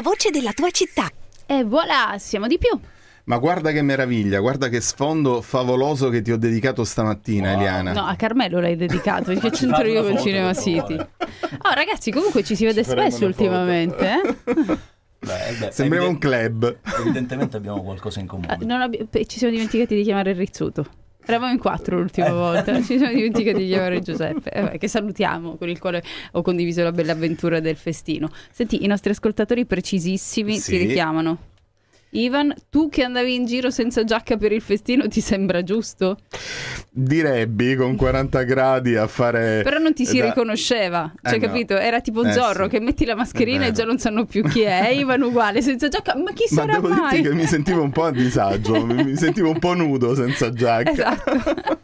la voce della tua città. E voilà, siamo di più. Ma guarda che meraviglia, guarda che sfondo favoloso che ti ho dedicato stamattina, wow. Eliana. No, a Carmelo l'hai dedicato, che c'entro io con Cinema City. Oh, ragazzi, comunque ci si vede ci spesso ultimamente, eh? Beh, beh, Sembrava evident- un club. Evidentemente abbiamo qualcosa in comune. Ah, Ab- ci siamo dimenticati di chiamare il Rizzuto. Eravamo in quattro l'ultima eh. volta, ci siamo dimenticati di chiamare Giuseppe, eh, che salutiamo, con il quale ho condiviso la bella avventura del festino. Senti, i nostri ascoltatori precisissimi sì. ti richiamano. Ivan, tu che andavi in giro senza giacca per il festino, ti sembra giusto? Direbbi con 40 gradi a fare. Però non ti si da... riconosceva, eh, cioè, eh capito? No. Era tipo eh Zorro sì. che metti la mascherina e già non sanno più chi è. Eh, Ivan uguale, senza giacca, ma chi ma sarà devo mai? che mi sentivo un po' a disagio, mi sentivo un po' nudo senza giacca. Esatto.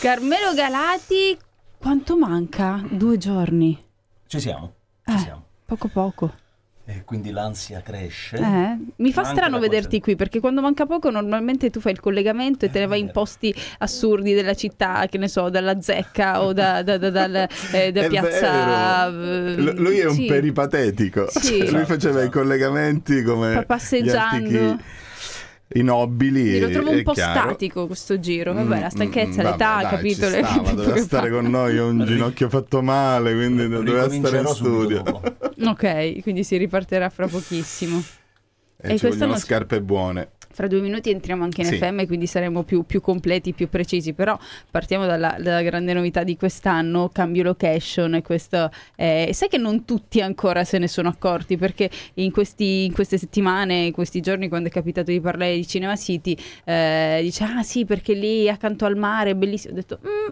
Carmelo Galati, quanto manca? Due giorni. Ci siamo, ci eh, siamo. Poco poco. E quindi l'ansia cresce. Eh, mi fa strano vederti qui perché quando manca poco normalmente tu fai il collegamento e te ne eh, vai in posti assurdi della città, che ne so, dalla zecca o da, da, da, dal, eh, da piazza. Eh, L- lui è un peripatetico, sì. lui faceva i esatto. collegamenti come... Passeggiando i nobili. E lo trovo un po' chiaro. statico questo giro. Vabbè, la mm, stanchezza, mm, vabbè, l'età, dai, capito? Stava, capito doveva stare con noi, ho un ginocchio fatto male, quindi doveva stare in studio. ok, quindi si ripartirà fra pochissimo. E, e ci vogliono scarpe buone fra due minuti entriamo anche in sì. FM, quindi saremo più, più, completi, più precisi, però partiamo dalla, dalla grande novità di quest'anno, cambio location e questo... Eh, sai che non tutti ancora se ne sono accorti, perché in, questi, in, queste settimane, in questi giorni, quando è capitato di parlare di Cinema City, eh, dice ah sì, perché lì accanto al mare è bellissimo, ho detto... Mm,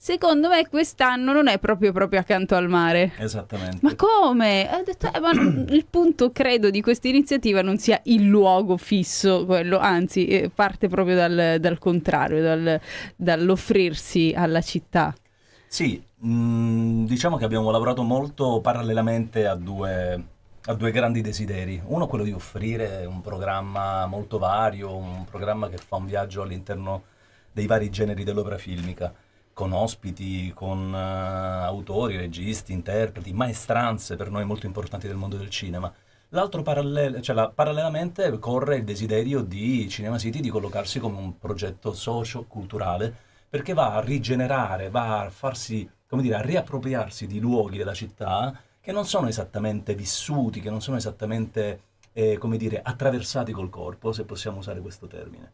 Secondo me quest'anno non è proprio, proprio accanto al mare. Esattamente. Ma come? Ho detto, eh, ma il punto credo di questa iniziativa non sia il luogo fisso, quello, anzi eh, parte proprio dal, dal contrario, dal, dall'offrirsi alla città. Sì, mh, mm, diciamo che abbiamo lavorato molto parallelamente a due, a due grandi desideri. Uno quello di offrire un programma molto vario, un programma che fa un viaggio all'interno dei vari generi dell'opera filmica con ospiti, con uh, autori, registi, interpreti, maestranze per noi molto importanti del mondo del cinema. L'altro parallel, cioè la, parallelamente corre il desiderio di Cinema City di collocarsi come un progetto socio-culturale perché va a rigenerare, va a farsi, come dire, a riappropriarsi di luoghi della città che non sono esattamente vissuti, che non sono esattamente, eh, come dire, attraversati col corpo, se possiamo usare questo termine.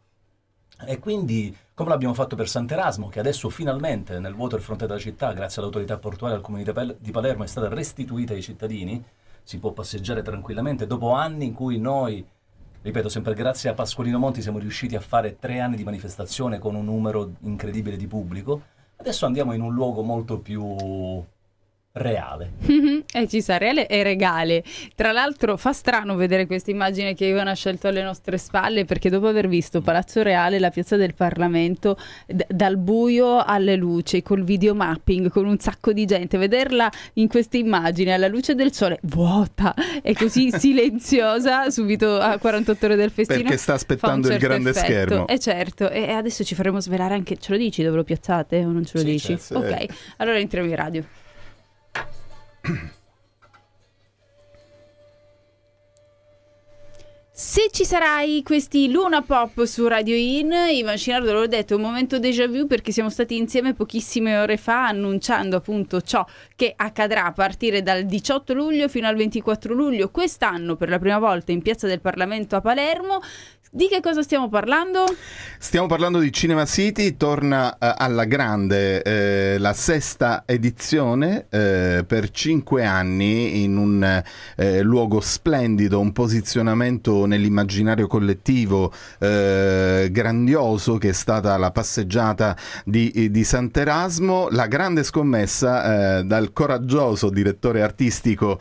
E quindi, come l'abbiamo fatto per Sant'Erasmo, che adesso finalmente nel vuoto del fronte della città, grazie all'autorità portuale e al comune di Palermo, è stata restituita ai cittadini, si può passeggiare tranquillamente dopo anni in cui noi, ripeto, sempre grazie a Pasqualino Monti siamo riusciti a fare tre anni di manifestazione con un numero incredibile di pubblico. Adesso andiamo in un luogo molto più reale. mm E eh, ci sa, reale e regale. Tra l'altro fa strano vedere questa immagine che Ivan ha scelto alle nostre spalle perché dopo aver visto Palazzo Reale, la piazza del Parlamento, d- dal buio alle luci, col videomapping, con un sacco di gente, vederla in questa immagine alla luce del sole vuota e così silenziosa subito a 48 ore del festino. Perché sta aspettando certo il grande effetto. schermo. E eh certo, e adesso ci faremo svelare anche, ce lo dici dove lo piazzate o non ce lo sì, dice, dici? Sì. Ok, allora entriamo in radio. Se ci sarai questi Luna Pop su Radio In, Ivan Scinardo l'ho detto, un momento déjà vu perché siamo stati insieme pochissime ore fa annunciando appunto ciò che accadrà a partire dal 18 luglio fino al 24 luglio quest'anno per la prima volta in Piazza del Parlamento a Palermo di che cosa stiamo parlando? Stiamo parlando di Cinema City, torna eh, alla grande eh, la sesta edizione eh, per cinque anni in un eh, luogo splendido, un posizionamento nell'immaginario collettivo eh, grandioso che è stata la passeggiata di, di Sant'Erasmo, la grande scommessa eh, dal coraggioso direttore artistico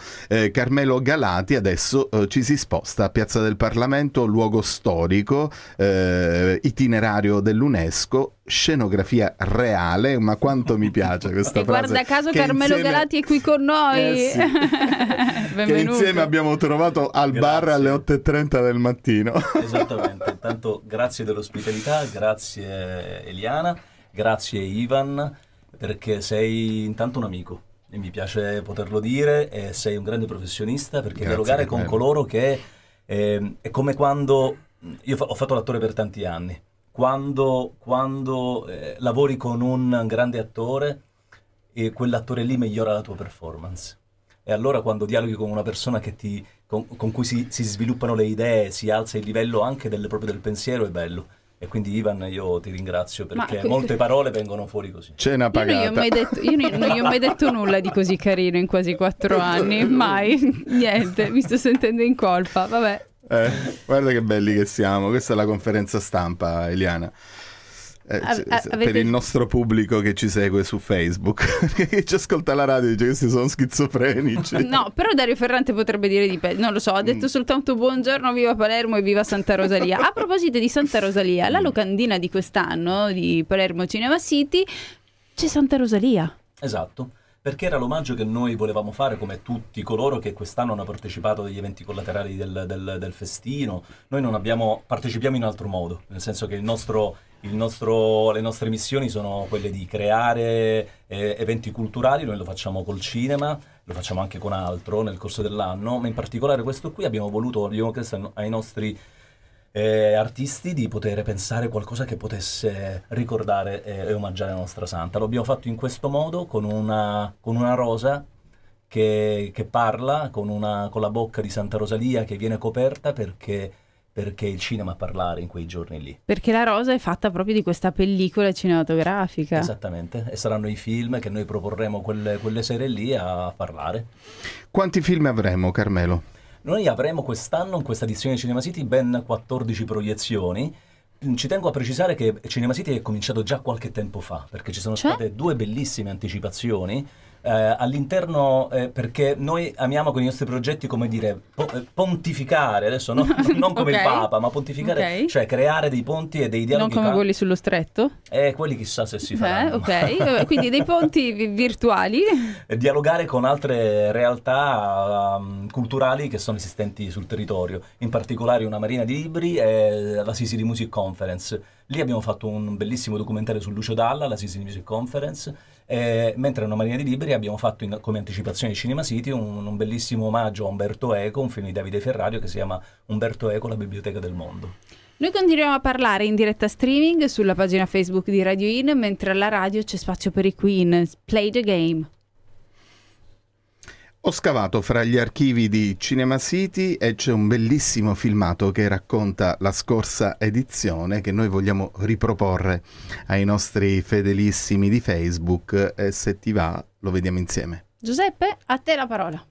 Carmelo Galati, adesso ci si sposta a Piazza del Parlamento, luogo storico storico, eh, itinerario dell'UNESCO, scenografia reale, ma quanto mi piace questa e frase. Guarda caso Carmelo insieme... Galati è qui con noi. Eh sì. che insieme abbiamo trovato al grazie. bar alle 8.30 del mattino. Esattamente, intanto grazie dell'ospitalità, grazie Eliana, grazie Ivan, perché sei intanto un amico e mi piace poterlo dire e sei un grande professionista perché grazie dialogare con coloro che... Eh, è come quando io ho fatto l'attore per tanti anni. Quando, quando eh, lavori con un grande attore, eh, quell'attore lì migliora la tua performance. E allora quando dialoghi con una persona ti, con, con, cui si, si, sviluppano le idee, si alza il livello anche del, proprio del pensiero, è bello. E quindi Ivan io ti ringrazio perché Ma... molte parole vengono fuori così. Cena pagata. Io non, detto, io non gli ho mai detto, nulla di così carino in quasi quattro anni, mai, niente, mi sto sentendo in colpa, vabbè. Eh, guarda che belli che siamo. Questa è la conferenza stampa, Eliana. Eh, a- a- avete... Per il nostro pubblico che ci segue su Facebook, che ci ascolta la radio e dice che si sono schizofrenici. No, però Dario Ferrante potrebbe dire di peggio. Non lo so, ha detto mm. soltanto buongiorno, viva Palermo e viva Santa Rosalia. A proposito di Santa Rosalia, la mm. locandina di quest'anno di Palermo Cinema City c'è Santa Rosalia. Esatto perché era l'omaggio che noi volevamo fare come tutti coloro che quest'anno hanno partecipato agli eventi collaterali del, del, del festino. Noi abbiamo, partecipiamo in altro modo, nel senso che nostro, nostro, le nostre missioni sono quelle di creare eh, eventi culturali, noi lo facciamo col cinema, lo facciamo anche con altro nel corso dell'anno, ma in particolare questo qui abbiamo voluto, abbiamo chiesto ai nostri eh, artisti di poter pensare qualcosa che potesse ricordare e, eh, e omaggiare la nostra santa. Lo abbiamo fatto in questo modo con una, con una rosa che, che parla, con, una, con, la bocca di Santa Rosalia che viene coperta perché perché il cinema a parlare in quei giorni lì. Perché la rosa è fatta proprio di questa pellicola cinematografica. Esattamente, e saranno i film che noi proporremo quelle, quelle sere lì a parlare. Quanti film avremo, Carmelo? Noi avremo quest'anno, in questa edizione di Cinema City, ben 14 proiezioni. Mm, ci tengo a precisare che Cinema City è cominciato già qualche tempo fa, perché ci sono C'è? Cioè? state due bellissime anticipazioni eh, all'interno, eh, perché noi amiamo con i nostri progetti, come dire, po- eh, pontificare, adesso no, non come okay. il Papa, ma pontificare, okay. cioè creare dei ponti e dei dialoghi. Non come ca- quelli sullo stretto? Eh, quelli chissà se si faranno. Eh, ok, quindi dei ponti virtuali. e Dialogare con altre realtà um, culturali che sono esistenti sul territorio, in particolare una marina di libri e la Sisi Music Conference. Lì abbiamo fatto un bellissimo documentario su Lucio Dalla, la Sisi Music Conference eh, mentre una Marina di Liberi abbiamo fatto in, come anticipazione di Cinema City un, un, bellissimo omaggio a Umberto Eco, un film di Davide Ferrario che si chiama Umberto Eco, la biblioteca del mondo. Noi continuiamo a parlare in diretta streaming sulla pagina Facebook di Radio In, mentre alla radio c'è spazio per i Queen. Play the game. Ho scavato fra gli archivi di Cinema City e c'è un bellissimo filmato che racconta la scorsa edizione che noi vogliamo riproporre ai nostri fedelissimi di Facebook e se ti va lo vediamo insieme. Giuseppe, a te la parola.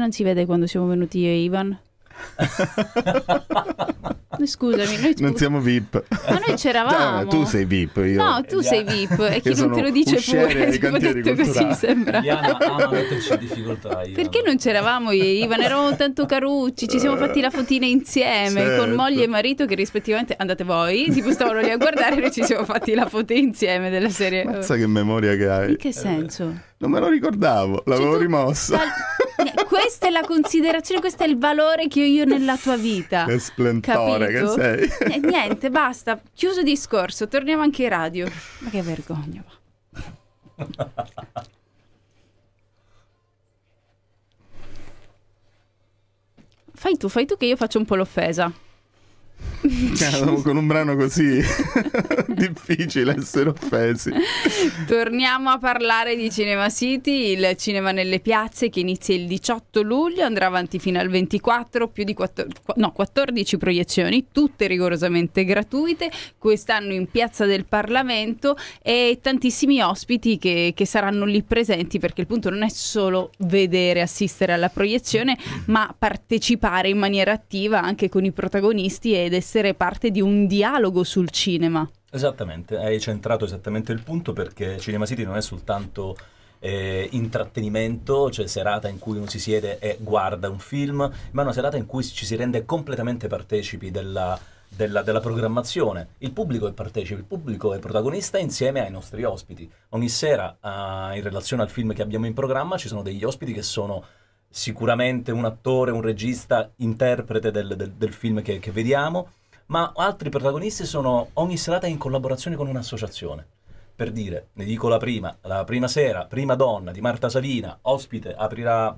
non si vede quando siamo venuti io e Ivan? Scusami, noi non siamo VIP. Ma noi c'eravamo. No, tu sei VIP. Io... No, tu sei VIP e chi non te lo dice pure. Tipo detto così sembra. Diana ama metterci in difficoltà. Io. Perché non c'eravamo io e Ivan? Eravamo tanto carucci. Ci siamo fatti la fotina insieme certo. con moglie e marito che rispettivamente andate voi. Tipo stavano lì a guardare e noi ci siamo fatti la foto insieme della serie. Mazza che memoria che hai. In che senso? Non me lo ricordavo, l'avevo cioè, rimossa. Dal... Eh, questa è la considerazione, questo è il valore che ho io nella tua vita. Che splendore che sei. N eh, niente, basta, chiuso discorso, torniamo anche in radio. Ma che vergogna. Fai tu, fai tu che io faccio un po' l'offesa. Cioè, con un brano così difficile essere offesi. Torniamo a parlare di Cinema City, il cinema nelle piazze che inizia il 18 luglio, andrà avanti fino al 24, più di 14, no, 14 proiezioni, tutte rigorosamente gratuite, quest'anno in Piazza del Parlamento e tantissimi ospiti che, che saranno lì presenti perché il punto non è solo vedere, assistere alla proiezione, ma partecipare in maniera attiva anche con i protagonisti e ed essere parte di un dialogo sul cinema. Esattamente, hai centrato esattamente il punto perché Cinema City non è soltanto eh, intrattenimento, cioè serata in cui uno si siede e guarda un film, ma è una serata in cui ci si rende completamente partecipi della, della, della, programmazione. Il pubblico è partecipe, il pubblico è protagonista insieme ai nostri ospiti. Ogni sera, eh, in relazione al film che abbiamo in programma, ci sono degli ospiti che sono sicuramente un attore, un regista, interprete del, del, del film che, che, vediamo, ma altri protagonisti sono ogni serata in collaborazione con un'associazione. Per dire, ne dico la prima, la prima sera, prima donna di Marta Savina, ospite, aprirà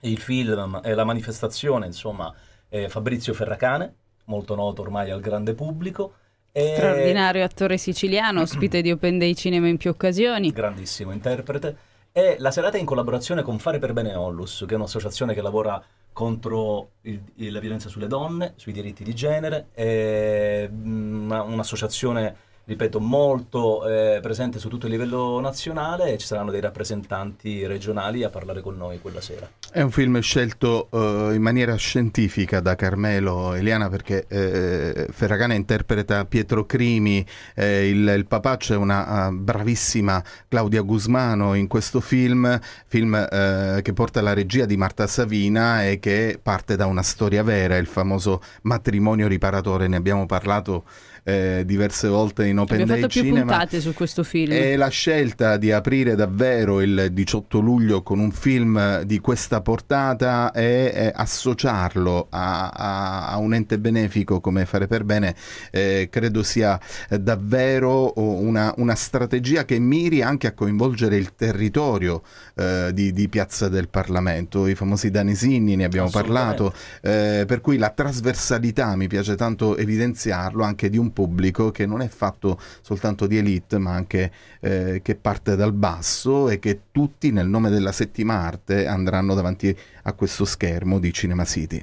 il film eh, la manifestazione, insomma, eh, Fabrizio Ferracane, molto noto ormai al grande pubblico. E... Straordinario attore siciliano, ospite di Open Day Cinema in più occasioni. Grandissimo interprete. E la serata è in collaborazione con Fare per Bene Onlus, che è un'associazione che lavora contro il, la violenza sulle donne, sui diritti di genere, è mm, una, un'associazione ripeto, molto eh, presente su tutto il livello nazionale e ci saranno dei rappresentanti regionali a parlare con noi quella sera. È un film scelto eh, in maniera scientifica da Carmelo Eliana perché eh, Ferragana interpreta Pietro Crimi, eh, il, il, papà c'è una eh, bravissima Claudia Guzmano in questo film, film eh, che porta la regia di Marta Savina e che parte da una storia vera, il famoso matrimonio riparatore, ne abbiamo parlato eh, diverse volte in Open Abbiamo Day fatto Cinema. più puntate su questo film. E la scelta di aprire davvero il 18 luglio con un film di questa portata e, e eh, associarlo a, a, a, un ente benefico come Fare per Bene eh, credo sia davvero una, una, strategia che miri anche a coinvolgere il territorio eh, di, di, Piazza del Parlamento, i famosi danesini, ne abbiamo parlato, eh, per cui la trasversalità, mi piace tanto evidenziarlo, anche di un pubblico che non è fatto soltanto di elite, ma anche eh, che parte dal basso e che tutti nel nome della settima arte andranno davanti a questo schermo di Cinema City.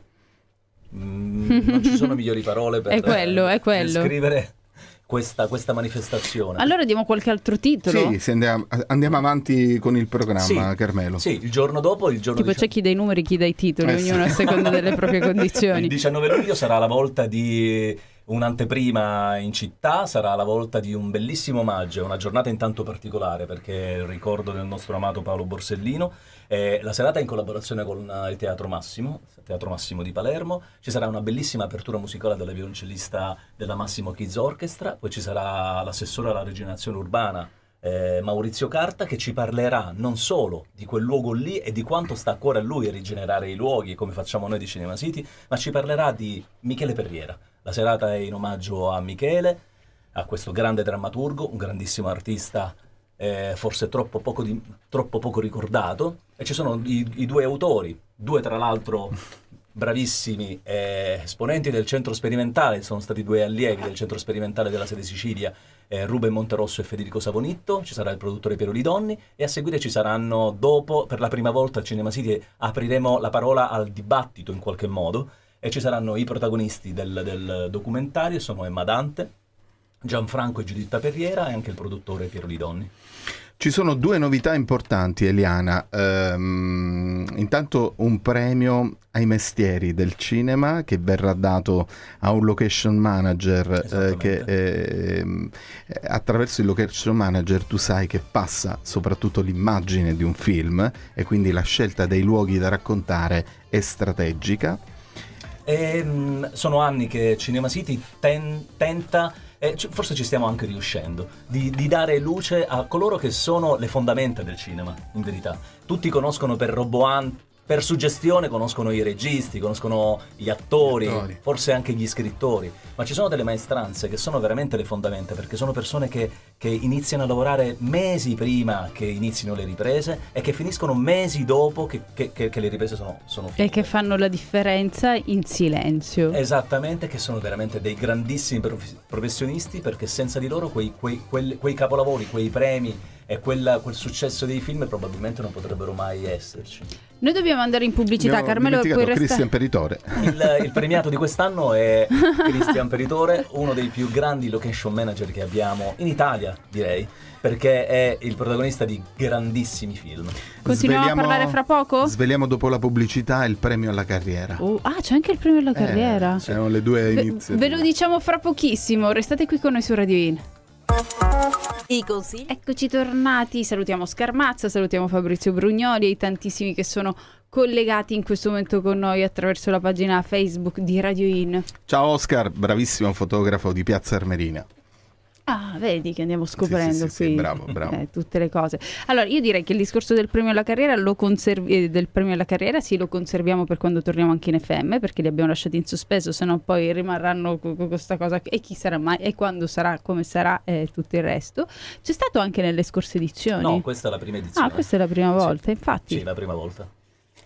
Mm, non ci sono migliori parole per, è quello, è quello. per scrivere questa, questa, manifestazione. Allora diamo qualche altro titolo? Sì, andiamo, andiamo, avanti con il programma, sì, Carmelo. Sì, il giorno dopo, il giorno Tipo c'è chi dai numeri, chi dai titoli, eh ognuno sì. a seconda delle proprie condizioni. Il 19 luglio sarà la volta di un'anteprima in città, sarà la volta di un bellissimo maggio, una giornata intanto particolare perché è il ricordo del nostro amato Paolo Borsellino. Eh, la serata è in collaborazione con eh, il Teatro Massimo, il Teatro Massimo di Palermo, ci sarà una bellissima apertura musicale della violoncellista della Massimo Kids Orchestra, poi ci sarà l'assessore alla rigenerazione urbana eh, Maurizio Carta che ci parlerà non solo di quel luogo lì e di quanto sta a cuore a lui a rigenerare i luoghi come facciamo noi di Cinema City, ma ci parlerà di Michele Perriera, la serata è in omaggio a Michele, a questo grande drammaturgo, un grandissimo artista eh, forse troppo poco, di, troppo poco, ricordato. E ci sono i, i due autori, due tra l'altro bravissimi eh, esponenti del centro sperimentale, sono stati due allievi del centro sperimentale della sede Sicilia, eh, Ruben Monterosso e Federico Savonitto, ci sarà il produttore Piero Lidonni e a seguire ci saranno dopo, per la prima volta al Cinema City, apriremo la parola al dibattito in qualche modo e ci saranno i protagonisti del, del documentario, sono Emma Dante, Gianfranco e Giuditta Perriera e anche il produttore Piero Lidonni. Ci sono due novità importanti, Eliana. Um, intanto un premio ai mestieri del cinema che verrà dato a un location manager eh, che ehm, eh, attraverso il location manager tu sai che passa soprattutto l'immagine di un film e quindi la scelta dei luoghi da raccontare è strategica e, mh, mm, sono anni che Cinema City ten- tenta e forse ci stiamo anche riuscendo, di, di, dare luce a coloro che sono le fondamenta del cinema, in verità. Tutti conoscono per Roboante per suggestione conoscono i registi, conoscono gli attori, gli attori, forse anche gli scrittori, ma ci sono delle maestranze che sono veramente le fondamenta perché sono persone che, che iniziano a lavorare mesi prima che inizino le riprese e che finiscono mesi dopo che, che, che le riprese sono, sono finite. E che fanno la differenza in silenzio. Esattamente, che sono veramente dei grandissimi prof- professionisti perché senza di loro quei, quei, quei, quei capolavori, quei premi e quella, quel successo dei film probabilmente non potrebbero mai esserci. Noi dobbiamo andare in pubblicità, no, Carmelo. E poi Cristian Peritore. Il, il premiato di quest'anno è Cristian Peritore, uno dei più grandi location manager che abbiamo in Italia, direi perché è il protagonista di grandissimi film. Continuiamo sveliamo, a parlare fra poco? Sveliamo dopo la pubblicità il premio alla carriera. Oh, ah, c'è anche il premio alla eh, carriera. Eh, c'erano le due iniziative. Ve, ve lo diciamo fra pochissimo, restate qui con noi su Radio In. I consigli. Eccoci tornati, salutiamo Scarmazza, salutiamo Fabrizio Brugnoli e i tantissimi che sono collegati in questo momento con noi attraverso la pagina Facebook di Radio In. Ciao Oscar, bravissimo fotografo di Piazza Armerina. Ah, vedi che andiamo scoprendo sì, sì, qui bravo, bravo. Eh, tutte le cose. Allora, io direi che il discorso del premio alla carriera lo conservi- eh, del premio alla carriera sì, lo conserviamo per quando torniamo anche in FM, perché li abbiamo lasciati in sospeso, se no poi rimarranno con co- questa cosa e chi sarà mai e quando sarà, come sarà e eh, tutto il resto. C'è stato anche nelle scorse edizioni? No, questa è la prima edizione. Ah, questa è la prima volta, sì. infatti. Sì, la prima volta.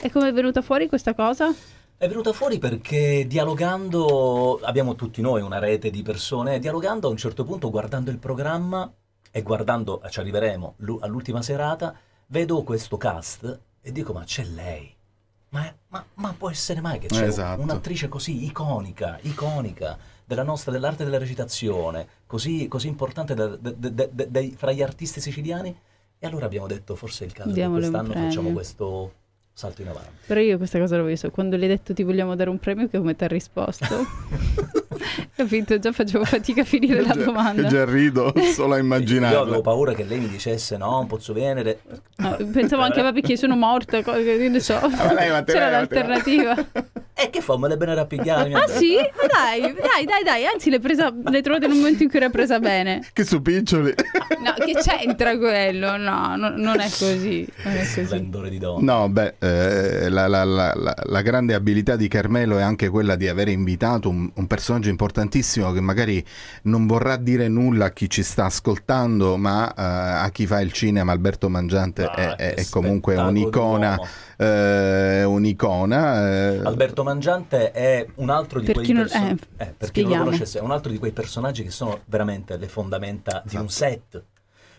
E come è venuta fuori questa cosa? È venuta fuori perché dialogando, abbiamo tutti noi una rete di persone, dialogando a un certo punto, guardando il programma e guardando, eh, ci arriveremo all'ultima serata, vedo questo cast e dico ma c'è lei. Ma, ma, ma, può essere mai che c'è esatto. un'attrice così iconica, iconica della nostra, dell'arte della recitazione, così, così importante da, de, de, de, fra gli artisti siciliani? E allora abbiamo detto forse è il caso che quest'anno facciamo questo salto in avanti. Però io questa cosa l'ho visto, quando le hai detto ti vogliamo dare un premio, che come ti ha risposto? Capito? Già facevo fatica a finire la domanda. Già rido solo a immaginare. Io avevo paura che lei mi dicesse no, un pozzo venere. No, pensavo anche, vabbè, perché sono morta, cosa, che ne so. Ah, C'era l'alternativa. E eh, che fa? Me l'è bene rappigliata. ah sì? Dai, dai, dai, dai. Anzi, l'hai, presa, le l'hai trovata nel momento in cui l'hai presa bene. che supiccioli. no, che c'entra quello? No, no non è così. Non è così. Splendore di donna. No, beh, eh, la, la, la, la, grande abilità di Carmelo è anche quella di avere invitato un, un personaggio importantissimo che magari non vorrà dire nulla a chi ci sta ascoltando, ma uh, a chi fa il cinema, Alberto Mangiante ah, è, è, è comunque un'icona eh, è un'icona. Eh. Alberto Mangiante è un altro di per quei personaggi. Eh, eh, per non lo conoscesse, è un altro di quei personaggi che sono veramente le fondamenta esatto. di un esatto. set.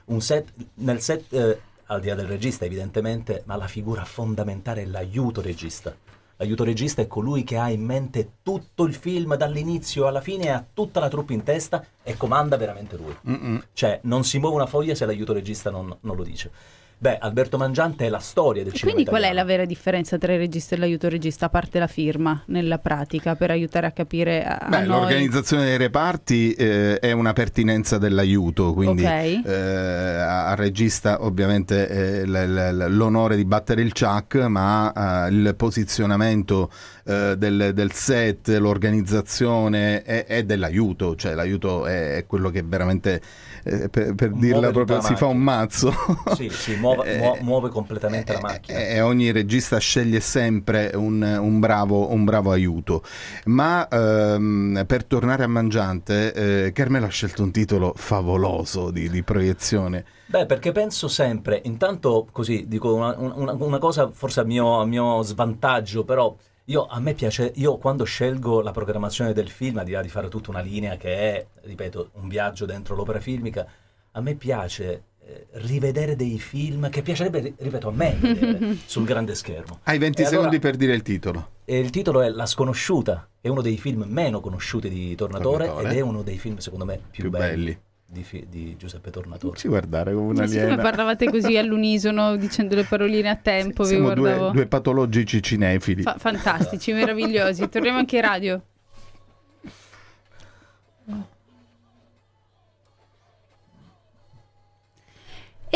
Un set nel set, eh, al di là del regista, evidentemente, ma la figura fondamentale è l'aiuto regista. L'aiuto regista è colui che ha in mente tutto il film dall'inizio alla fine, ha tutta la truppa in testa e comanda veramente lui. Mm-mm. Cioè, non si muove una foglia se l'aiuto regista non, non lo dice. Beh, Alberto Mangiante è la storia del e cinema. Quindi italiano. qual è la vera differenza tra il regista e l'aiuto regista, a parte la firma nella pratica, per aiutare a capire... A Beh, noi... l'organizzazione dei reparti eh, è una pertinenza dell'aiuto, quindi okay. eh, al regista ovviamente eh, l'onore di battere il ciak, ma eh, il posizionamento eh, del, del, set, l'organizzazione è, è dell'aiuto, cioè l'aiuto è, quello che veramente, eh, per, per dirla proprio, si fa un mazzo. Sì, sì, muove, eh, muo- eh, muove completamente la eh, macchina. E ogni regista sceglie sempre un, un, bravo, un bravo, aiuto. Ma ehm, per tornare a Mangiante, eh, Carmelo ha scelto un titolo favoloso di, di proiezione. Beh, perché penso sempre, intanto così dico una, una, una cosa forse a mio, a mio svantaggio, però io, a me piace, io quando scelgo la programmazione del film, al di là di fare tutta una linea che è, ripeto, un viaggio dentro l'opera filmica, a me piace eh, rivedere dei film che piacerebbe, ripeto, a me eh, sul grande schermo. Hai 20 allora, secondi per dire il titolo. il titolo è La sconosciuta, è uno dei film meno conosciuti di Tornatore, Tornatore. ed è uno dei film secondo me più, più belli. belli. Di, di, Giuseppe Tornatore. Non ci guardare come una aliena. Come parlavate così all'unisono dicendo le paroline a tempo. S- siamo due, due, patologici cinefili. Fa- fantastici, meravigliosi. Torniamo anche in radio.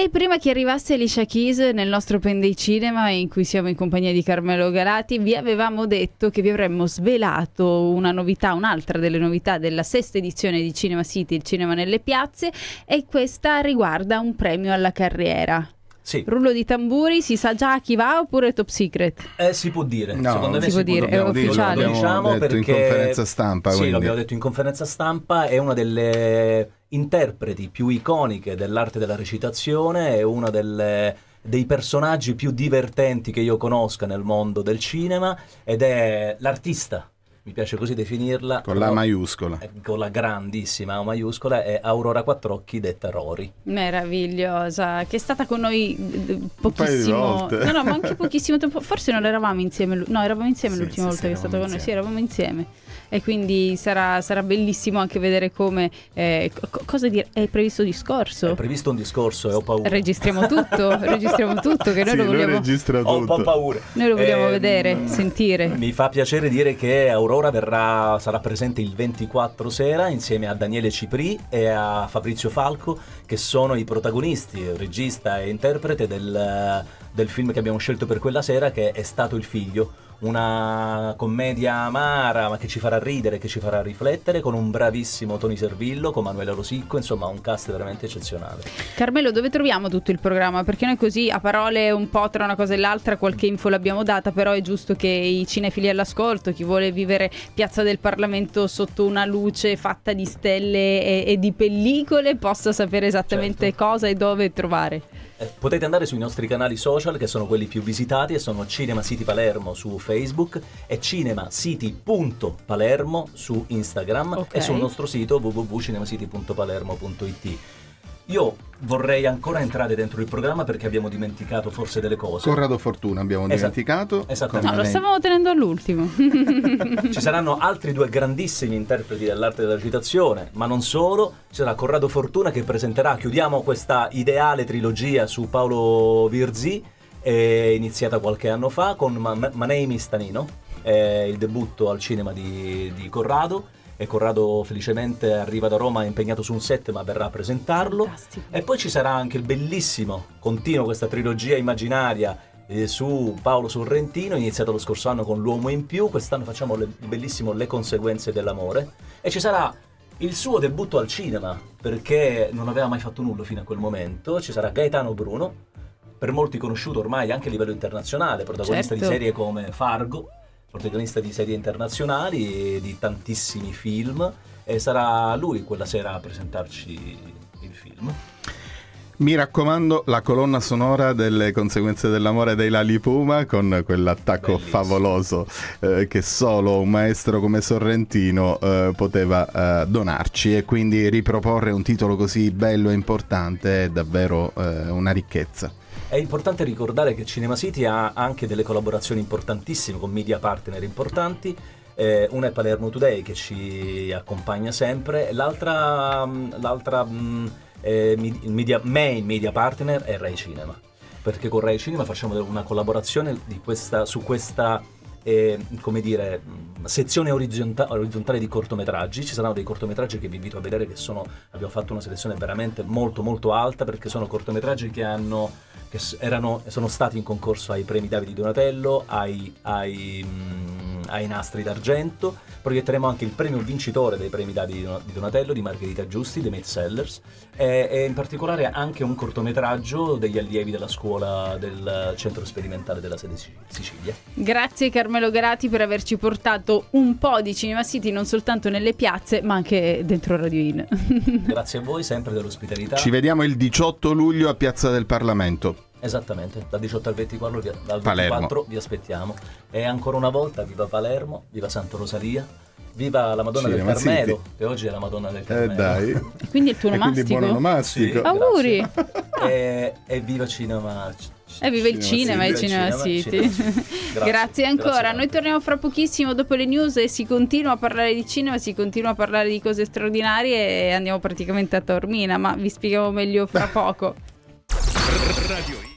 E prima che arrivasse Alicia Keys nel nostro Pendei Cinema, in cui siamo in compagnia di Carmelo Galati, vi avevamo detto che vi avremmo svelato una novità, un'altra delle novità della sesta edizione di Cinema City, il cinema nelle piazze, e questa riguarda un premio alla carriera. Sì. Rullo di tamburi, si sa già a chi va oppure è top secret? Eh, si può dire, no, secondo me si, può dire, è ufficiale. Lo diciamo detto perché... in conferenza stampa. Sì, quindi. l'abbiamo detto in conferenza stampa, è una delle interpreti più iconiche dell'arte della recitazione, è una delle dei personaggi più divertenti che io conosca nel mondo del cinema ed è l'artista mi piace così definirla. Con la maiuscola. Eh, con la grandissima A maiuscola è Aurora Quattrocchi detta Rory. Meravigliosa, che è stata con noi pochissimo. No, no, ma anche pochissimo tempo. Forse non eravamo insieme. No, eravamo insieme sì, l'ultima sì, volta sì, che è stata con noi. Sì, eravamo insieme. E quindi sarà, sarà bellissimo anche vedere come. Eh, cosa dire? È previsto discorso? È previsto un discorso e ho paura. Registriamo tutto, registriamo tutto, che noi lo vogliamo. Ho un po' paura. Noi lo vogliamo eh, vedere, mh, sentire. Mi fa piacere dire che Aurora Aurora verrà, sarà presente il 24 sera insieme a Daniele Cipri e a Fabrizio Falco, che sono i protagonisti, regista e interprete del, del film che abbiamo scelto per quella sera, che è stato il figlio una commedia amara ma che ci farà ridere, che ci farà riflettere, con un bravissimo Tony Servillo, con Manuela Rosicco, insomma un cast veramente eccezionale. Carmelo, dove troviamo tutto il programma? Perché noi così a parole un po' tra una cosa e l'altra qualche info l'abbiamo data, però è giusto che i cinefili all'ascolto, chi vuole vivere Piazza del Parlamento sotto una luce fatta di stelle e, e di pellicole possa sapere esattamente certo. cosa e dove trovare. Eh, potete andare sui nostri canali social che sono quelli più visitati e sono Cinema City Palermo su Facebook Facebook e cinemasiti.palermo su Instagram okay. e sul nostro sito www.cinemasiti.palermo.it. Io vorrei ancora entrare dentro il programma perché abbiamo dimenticato forse delle cose. Corrado Fortuna abbiamo esatto. dimenticato. Esattamente. No, lo stavamo tenendo all'ultimo. Ci saranno altri due grandissimi interpreti dell'arte della recitazione, ma non solo. Ci sarà Corrado Fortuna che presenterà, chiudiamo questa ideale trilogia su Paolo Virzi è iniziata qualche anno fa con Ma, Ma Name is Tanino, eh, il debutto al cinema di, di Corrado e Corrado felicemente arriva da Roma impegnato su un set ma verrà a presentarlo Fantastico. e poi ci sarà anche il bellissimo continuo questa trilogia immaginaria eh, su Paolo Sorrentino iniziato lo scorso anno con L'uomo in più quest'anno facciamo le, il bellissimo Le conseguenze dell'amore e ci sarà il suo debutto al cinema perché non aveva mai fatto nulla fino a quel momento ci sarà Gaetano Bruno per molti conosciuto ormai anche a livello internazionale, protagonista certo. di serie come Fargo, protagonista di serie internazionali e di tantissimi film e sarà lui quella sera a presentarci il film. Mi raccomando, la colonna sonora delle conseguenze dell'amore dei Lali Puma con quell'attacco Bellissimo. favoloso eh, che solo un maestro come Sorrentino eh, poteva eh, donarci e quindi riproporre un titolo così bello e importante è davvero eh, una ricchezza. È importante ricordare che Cinema City ha anche delle collaborazioni importantissime con media partner importanti eh, una è Palermo Today che ci accompagna sempre, l'altra... Mm, l'altra mh, mm, eh, media, main media partner è Rai Cinema, perché con Rai Cinema facciamo una collaborazione questa, su questa eh, come dire, mm, sezione orizzonta- orizzontale di cortometraggi. Ci saranno dei cortometraggi che vi invito a vedere che sono, abbiamo fatto una selezione veramente molto molto alta perché sono cortometraggi che hanno che erano, sono stati in concorso ai premi Davide Donatello, ai, ai, mh, mm, ai nastri d'argento. Proietteremo anche il premio vincitore dei premi Davide di Donatello di Margherita Giusti, The Made Sellers, e, e in particolare anche un cortometraggio degli allievi della scuola del centro sperimentale della sede Sicilia. Grazie Carmelo Grati per averci portato un po' di Cinema City non soltanto nelle piazze ma anche dentro Radio In. Grazie a voi sempre dell'ospitalità. Ci vediamo il 18 luglio a Piazza del Parlamento. Esattamente, dal 18 al 24, dal 24 vi aspettiamo. E ancora una volta, viva Palermo, viva Santa Rosalia. Viva la Madonna sì, del Carmelo, e oggi è la Madonna del eh, Carmelo. Eh dai. E quindi è il tuo nomastico. Quindi buon nomastico. Sì, Auguri! e, e viva Cinema E viva il cinema, e eh, cinema, City. City. grazie. grazie. ancora. Grazie. Noi torniamo fra pochissimo dopo le news e si continua a parlare di cinema, si continua a parlare di cose straordinarie e andiamo praticamente a Tormina, ma vi spieghiamo meglio fra poco. Radio